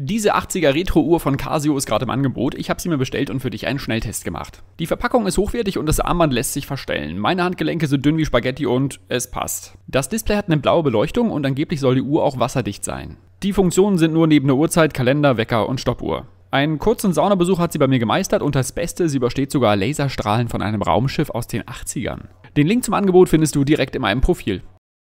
Diese 80er Retro-Uhr von Casio ist gerade im Angebot. Ich habe sie mir bestellt und für dich einen Schnelltest gemacht. Die Verpackung ist hochwertig und das Armband lässt sich verstellen. Meine Handgelenke sind dünn wie Spaghetti und es passt. Das Display hat eine blaue Beleuchtung und angeblich soll die Uhr auch wasserdicht sein. Die Funktionen sind nur neben der Uhrzeit, Kalender, Wecker und Stoppuhr. Einen kurzen Saunabesuch hat sie bei mir gemeistert und das Beste, sie übersteht sogar Laserstrahlen von einem Raumschiff aus den 80ern. Den Link zum Angebot findest du direkt in meinem Profil.